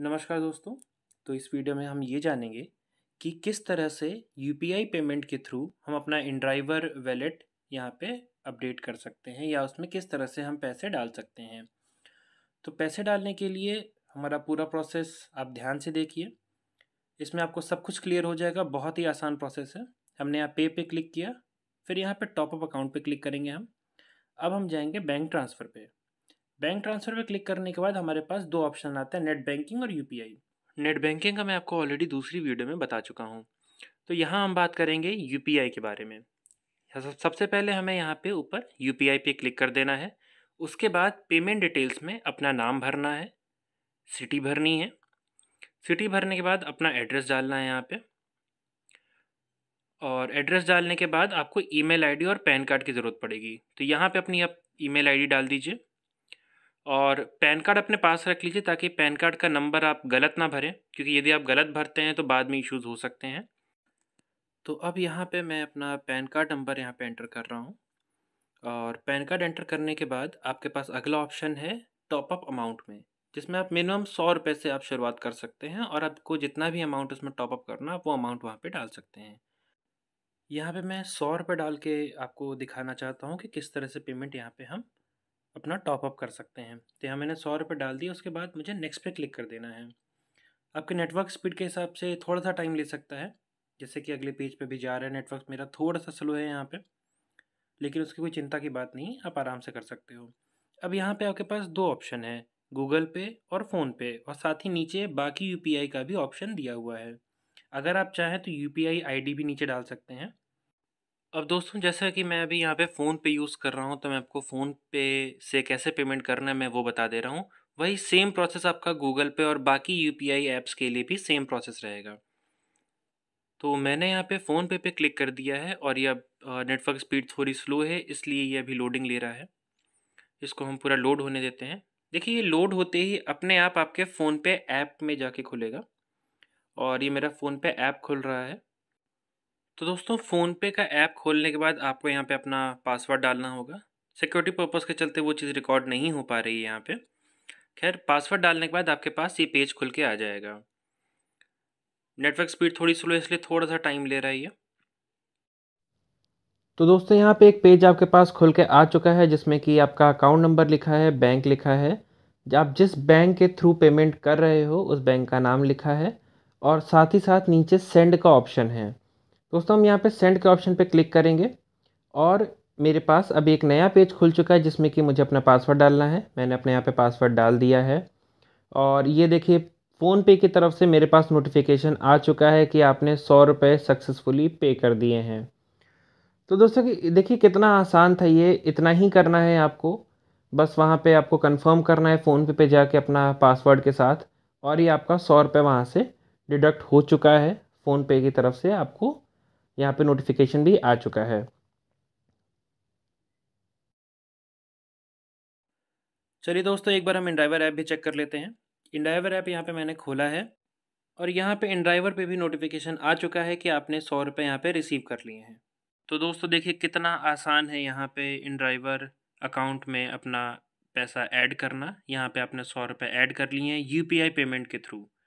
नमस्कार दोस्तों तो इस वीडियो में हम ये जानेंगे कि किस तरह से यू पेमेंट के थ्रू हम अपना इनड्राइवर वैलेट यहाँ पे अपडेट कर सकते हैं या उसमें किस तरह से हम पैसे डाल सकते हैं तो पैसे डालने के लिए हमारा पूरा प्रोसेस आप ध्यान से देखिए इसमें आपको सब कुछ क्लियर हो जाएगा बहुत ही आसान प्रोसेस है हमने यहाँ पे पे क्लिक किया फिर यहाँ पर टॉपअप अकाउंट पर क्लिक करेंगे हम अब हम जाएंगे बैंक ट्रांसफ़र पर बैंक ट्रांसफ़र पर क्लिक करने के बाद हमारे पास दो ऑप्शन आते हैं नेट बैंकिंग और यू नेट बैंकिंग का मैं आपको ऑलरेडी दूसरी वीडियो में बता चुका हूँ तो यहाँ हम बात करेंगे यू के बारे में सबसे पहले हमें यहाँ पे ऊपर यूपीआई पे क्लिक कर देना है उसके बाद पेमेंट डिटेल्स में अपना नाम भरना है सिटी भरनी है सिटी भरने के बाद अपना एड्रेस डालना है यहाँ पे और एड्रेस डालने के बाद आपको ईमेल आईडी और पैन कार्ड की ज़रूरत पड़ेगी तो यहाँ पे अपनी आप ई मेल डाल दीजिए और पैन कार्ड अपने पास रख लीजिए ताकि पैन कार्ड का नंबर आप गलत ना भरें क्योंकि यदि आप गलत भरते हैं तो बाद में इश्यूज़ हो सकते हैं तो अब यहाँ पे मैं अपना पैन कार्ड नंबर यहाँ पे एंटर कर रहा हूँ और पैन कार्ड एंटर करने के बाद आपके पास अगला ऑप्शन है टॉपअप अमाउंट में जिसमें आप मिनिमम सौ रुपये से आप शुरुआत कर सकते हैं और आपको जितना भी अमाउंट उसमें टॉपअप करना आप वो अमाउंट वहाँ पर डाल सकते हैं यहाँ पर मैं सौ रुपये डाल के आपको दिखाना चाहता हूँ कि किस तरह से पेमेंट यहाँ पे हम अपना टॉपअप कर सकते हैं तो यहाँ मैंने सौ रुपये डाल दिया उसके बाद मुझे नेक्स्ट पे क्लिक कर देना है आपके नेटवर्क स्पीड के हिसाब से थोड़ा सा टाइम ले सकता है जैसे कि अगले पेज पे भी जा रहा है नेटवर्क मेरा थोड़ा सा स्लो है यहाँ पे लेकिन उसकी कोई चिंता की बात नहीं आप आराम से कर सकते हो अब यहाँ पे आपके पास दो ऑप्शन है गूगल पे और फ़ोनपे और साथ ही नीचे बाकी यूपीआई का भी ऑप्शन दिया हुआ है अगर आप चाहें तो यूपीआई आईडी भी नीचे डाल सकते हैं अब दोस्तों जैसा कि मैं अभी यहाँ पे फ़ोन पे यूज़ कर रहा हूँ तो मैं आपको फ़ोन पे से कैसे पेमेंट करना है मैं वो बता दे रहा हूँ वही सेम प्रोसेस आपका गूगल पे और बाकी यू पी आई ऐप्स के लिए भी सेम प्रोसेस रहेगा तो मैंने यहाँ पे फ़ोन पे पे क्लिक कर दिया है और यह नेटवर्क स्पीड थोड़ी स्लो है इसलिए ये अभी लोडिंग ले रहा है इसको हम पूरा लोड होने देते हैं देखिए ये लोड होते ही अपने आप आपके फ़ोन पे ऐप में जाके खुलेगा और ये मेरा फ़ोन पे ऐप खुल रहा है तो दोस्तों फ़ोनपे का ऐप खोलने के बाद आपको यहाँ पे अपना पासवर्ड डालना होगा सिक्योरिटी पर्पज़ के चलते वो चीज़ रिकॉर्ड नहीं हो पा रही है यहाँ पे खैर पासवर्ड डालने के बाद आपके पास ये पेज खुल के आ जाएगा नेटवर्क स्पीड थोड़ी स्लो इसलिए थोड़ा सा टाइम ले रहा है ये तो दोस्तों यहाँ पे एक पेज आपके पास खुल के आ चुका है जिसमें कि आपका अकाउंट नंबर लिखा है बैंक लिखा है आप जिस बैंक के थ्रू पेमेंट कर रहे हो उस बैंक का नाम लिखा है और साथ ही साथ नीचे सेंड का ऑप्शन है दोस्तों हम यहाँ पे सेंड के ऑप्शन पे क्लिक करेंगे और मेरे पास अभी एक नया पेज खुल चुका है जिसमें कि मुझे अपना पासवर्ड डालना है मैंने अपने यहाँ पे पासवर्ड डाल दिया है और ये देखिए फ़ोनपे की तरफ से मेरे पास नोटिफिकेशन आ चुका है कि आपने सौ रुपये सक्सेसफुली पे कर दिए हैं तो दोस्तों कि देखिए कितना आसान था ये इतना ही करना है आपको बस वहाँ पर आपको कन्फर्म करना है फ़ोनपे पर जाके अपना पासवर्ड के साथ और ये आपका सौ रुपये वहाँ से डिडक्ट हो चुका है फ़ोनपे की तरफ से आपको यहाँ पे नोटिफिकेशन भी आ चुका है चलिए दोस्तों एक बार हम ड्राइवर ऐप भी चेक कर लेते हैं ड्राइवर ऐप यहाँ पे मैंने खोला है और यहाँ पे ड्राइवर पे भी नोटिफिकेशन आ चुका है कि आपने सौ रुपये यहाँ पे रिसीव कर लिए हैं तो दोस्तों देखिए कितना आसान है यहाँ पे ड्राइवर अकाउंट में अपना पैसा ऐड करना यहाँ पे आपने सौ रुपये ऐड कर लिए हैं यू पेमेंट के थ्रू